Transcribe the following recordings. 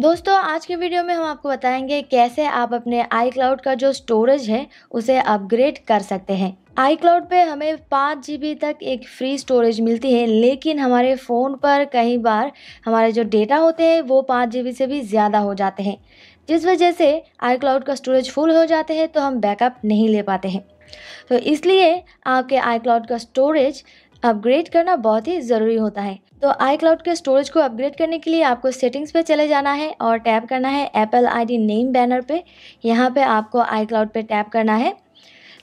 दोस्तों आज के वीडियो में हम आपको बताएंगे कैसे आप अपने आई क्लाउड का जो स्टोरेज है उसे अपग्रेड कर सकते हैं आई क्लाउड पर हमें पाँच जी तक एक फ्री स्टोरेज मिलती है लेकिन हमारे फ़ोन पर कई बार हमारे जो डेटा होते हैं वो पाँच जी से भी ज़्यादा हो जाते हैं जिस वजह से आई क्लाउड का स्टोरेज फुल हो जाते हैं तो हम बैकअप नहीं ले पाते हैं तो इसलिए आपके आई क्लाउड का स्टोरेज अपग्रेड करना बहुत ही ज़रूरी होता है तो आई क्लाउड के स्टोरेज को अपग्रेड करने के लिए आपको सेटिंग्स पे चले जाना है और टैप करना है एप्पल आईडी नेम बैनर पे यहाँ पे आपको आई क्लाउड पे टैप करना है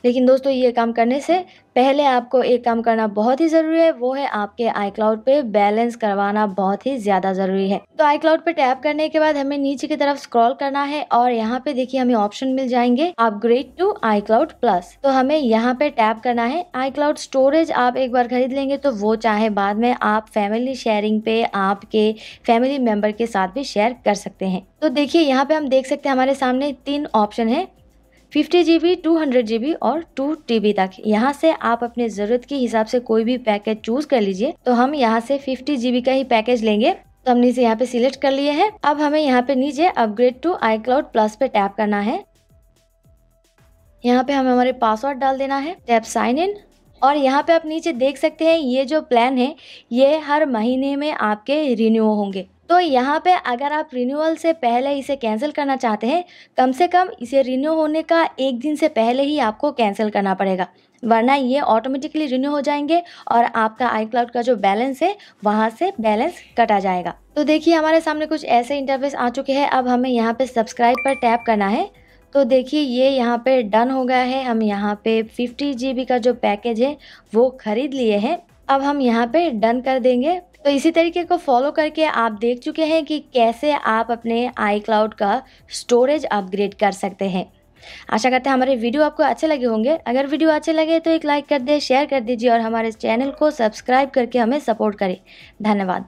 लेकिन दोस्तों ये काम करने से पहले आपको एक काम करना बहुत ही ज़रूरी है वो है आपके आई क्लाउड पर बैलेंस करवाना बहुत ही ज़्यादा ज़रूरी है तो आई क्लाउड पर टैप करने के बाद हमें नीचे की तरफ स्क्रॉल करना है और यहाँ पे देखिए हमें ऑप्शन मिल जाएंगे upgrade to iCloud plus तो हमें यहाँ पे टैप करना है आई क्लाउड स्टोरेज आप एक बार खरीद लेंगे तो वो चाहे बाद में आप फैमिली शेयरिंग पे आपके फैमिली मेम्बर के साथ भी शेयर कर सकते हैं तो देखिए यहाँ पे हम देख सकते हैं हमारे सामने तीन ऑप्शन है fifty G B two hundred G B और टू टी बी तक यहाँ से आप अपने ज़रूरत के हिसाब से कोई भी पैकेज चूज कर लीजिए तो हम यहाँ से फिफ्टी जी बी का ही पैकेज लेंगे तो हमने इसे यहाँ पे सिलेक्ट कर लिए हैं अब हमें यहाँ पे नीचे upgrade to iCloud plus पे टैप करना है यहाँ पे हमें हमारे पासवर्ड डाल देना है टैप साइन इन और यहाँ पे आप नीचे देख सकते हैं ये जो प्लान है ये हर महीने में आपके रिन्यू होंगे तो यहाँ पे अगर आप रिन्यूअल से पहले इसे कैंसिल करना चाहते हैं कम से कम इसे रिन्यू होने का एक दिन से पहले ही आपको कैंसिल करना पड़ेगा वरना ये ऑटोमेटिकली रिन्यू हो जाएंगे और आपका आई क्लाउड का जो बैलेंस है वहाँ से बैलेंस कटा जाएगा तो देखिए हमारे सामने कुछ ऐसे इंटरफेस आ चुके हैं अब हमें यहाँ पर सब्सक्राइब पर टैप करना है तो देखिए ये यहाँ पे डन हो गया है हम यहाँ पे 50 जी का जो पैकेज है वो ख़रीद लिए हैं अब हम यहाँ पे डन कर देंगे तो इसी तरीके को फॉलो करके आप देख चुके हैं कि कैसे आप अपने आई क्लाउड का स्टोरेज अपग्रेड कर सकते हैं आशा करते हैं हमारे वीडियो आपको अच्छे लगे होंगे अगर वीडियो अच्छे लगे तो एक लाइक कर दे शेयर कर दीजिए और हमारे चैनल को सब्सक्राइब करके हमें सपोर्ट करें धन्यवाद